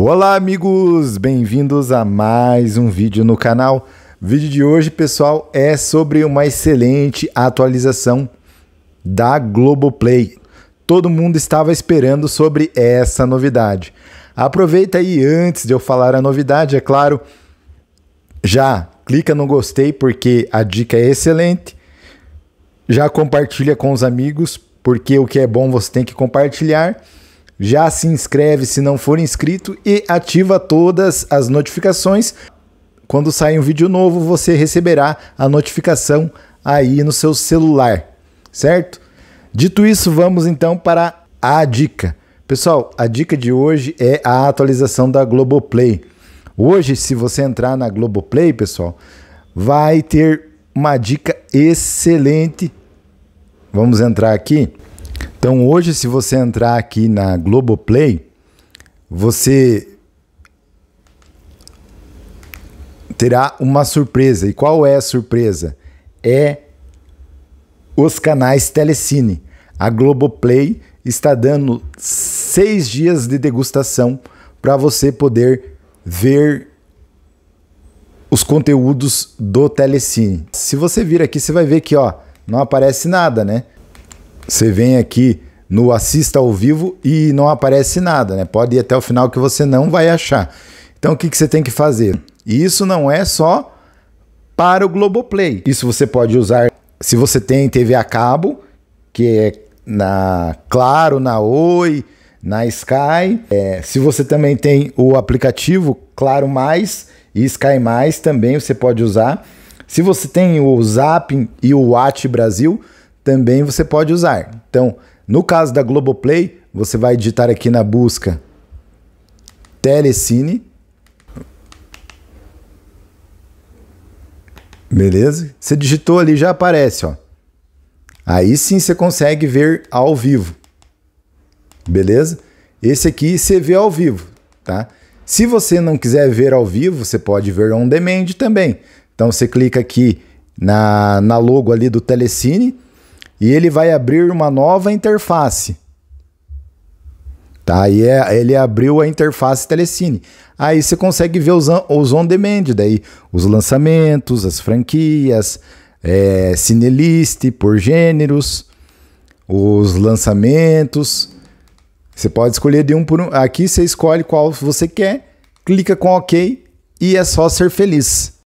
Olá, amigos! Bem-vindos a mais um vídeo no canal. O vídeo de hoje, pessoal, é sobre uma excelente atualização da Globoplay. Todo mundo estava esperando sobre essa novidade. Aproveita aí antes de eu falar a novidade, é claro. Já clica no gostei porque a dica é excelente. Já compartilha com os amigos porque o que é bom você tem que compartilhar. Já se inscreve se não for inscrito e ativa todas as notificações. Quando sair um vídeo novo, você receberá a notificação aí no seu celular, certo? Dito isso, vamos então para a dica. Pessoal, a dica de hoje é a atualização da Globoplay. Hoje, se você entrar na Globoplay, pessoal, vai ter uma dica excelente. Vamos entrar aqui. Então hoje, se você entrar aqui na Globoplay, você terá uma surpresa. E qual é a surpresa? É os canais Telecine. A Globoplay está dando seis dias de degustação para você poder ver os conteúdos do Telecine. Se você vir aqui, você vai ver que ó, não aparece nada, né? você vem aqui no assista ao vivo e não aparece nada, né? Pode ir até o final que você não vai achar. Então o que, que você tem que fazer? E isso não é só para o Globoplay. Isso você pode usar se você tem TV a cabo, que é na Claro, na Oi, na Sky. É, se você também tem o aplicativo Claro Mais e Sky Mais também você pode usar. Se você tem o Zap e o Watch Brasil, também você pode usar. Então, no caso da Globoplay, você vai digitar aqui na busca Telecine. Beleza? Você digitou ali, já aparece, ó. Aí sim você consegue ver ao vivo. Beleza? Esse aqui você vê ao vivo, tá? Se você não quiser ver ao vivo, você pode ver on demand também. Então você clica aqui na, na logo ali do Telecine, e ele vai abrir uma nova interface. Tá? E é, ele abriu a interface Telecine. Aí você consegue ver os, os on-demand, daí os lançamentos, as franquias, é, Cinelist por gêneros, os lançamentos. Você pode escolher de um por um. Aqui você escolhe qual você quer, clica com OK e é só ser feliz.